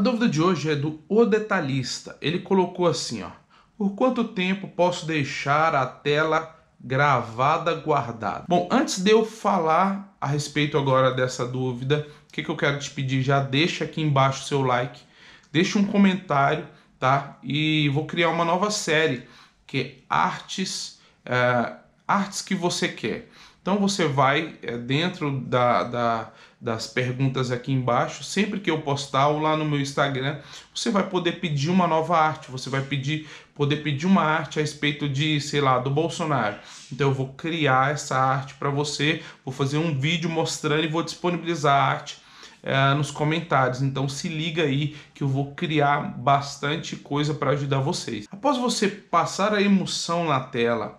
A dúvida de hoje é do O Detalhista. Ele colocou assim, ó: Por quanto tempo posso deixar a tela gravada guardada? Bom, antes de eu falar a respeito agora dessa dúvida, o que, que eu quero te pedir? Já deixa aqui embaixo o seu like, deixa um comentário, tá? E vou criar uma nova série que é artes, é, artes que você quer. Então você vai é, dentro da, da, das perguntas aqui embaixo, sempre que eu postar ou lá no meu Instagram, você vai poder pedir uma nova arte, você vai pedir poder pedir uma arte a respeito de, sei lá, do Bolsonaro. Então eu vou criar essa arte para você, vou fazer um vídeo mostrando e vou disponibilizar a arte é, nos comentários. Então se liga aí que eu vou criar bastante coisa para ajudar vocês. Após você passar a emoção na tela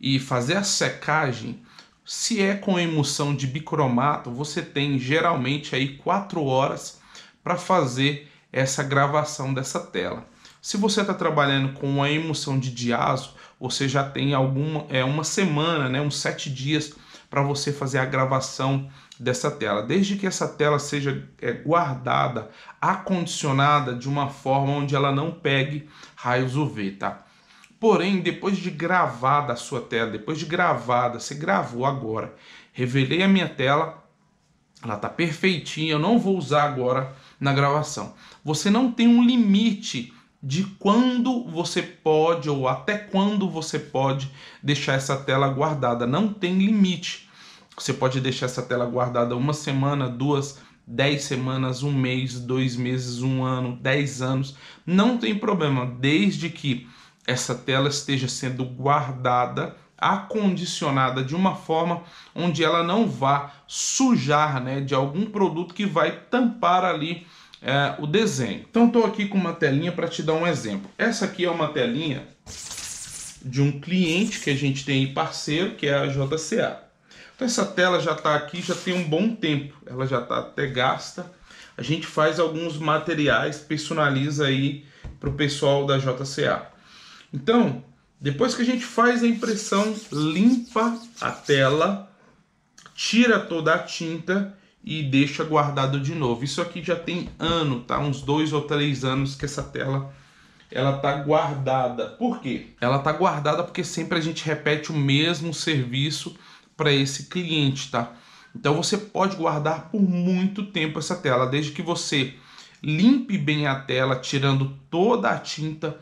e fazer a secagem, se é com emulsão de bicromato, você tem geralmente aí 4 horas para fazer essa gravação dessa tela. Se você está trabalhando com a emulsão de diazo, você já tem alguma é uma semana, né, uns sete dias para você fazer a gravação dessa tela, desde que essa tela seja é, guardada, acondicionada de uma forma onde ela não pegue raios UV, tá? Porém, depois de gravada a sua tela, depois de gravada, você gravou agora, revelei a minha tela, ela está perfeitinha, eu não vou usar agora na gravação. Você não tem um limite de quando você pode ou até quando você pode deixar essa tela guardada. Não tem limite. Você pode deixar essa tela guardada uma semana, duas, dez semanas, um mês, dois meses, um ano, dez anos. Não tem problema, desde que essa tela esteja sendo guardada, acondicionada de uma forma onde ela não vá sujar né, de algum produto que vai tampar ali é, o desenho. Então estou aqui com uma telinha para te dar um exemplo. Essa aqui é uma telinha de um cliente que a gente tem aí parceiro, que é a JCA. Então essa tela já está aqui, já tem um bom tempo, ela já está até gasta. A gente faz alguns materiais, personaliza aí para o pessoal da JCA. Então, depois que a gente faz a impressão, limpa a tela, tira toda a tinta e deixa guardado de novo. Isso aqui já tem ano, tá? Uns dois ou três anos que essa tela ela tá guardada. Por quê? Ela tá guardada porque sempre a gente repete o mesmo serviço para esse cliente, tá? Então você pode guardar por muito tempo essa tela, desde que você limpe bem a tela, tirando toda a tinta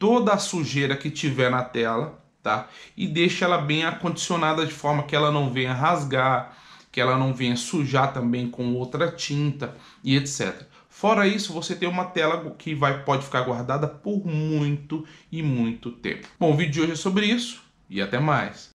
toda a sujeira que tiver na tela, tá? E deixa ela bem acondicionada de forma que ela não venha rasgar, que ela não venha sujar também com outra tinta e etc. Fora isso, você tem uma tela que vai, pode ficar guardada por muito e muito tempo. Bom, o vídeo de hoje é sobre isso e até mais.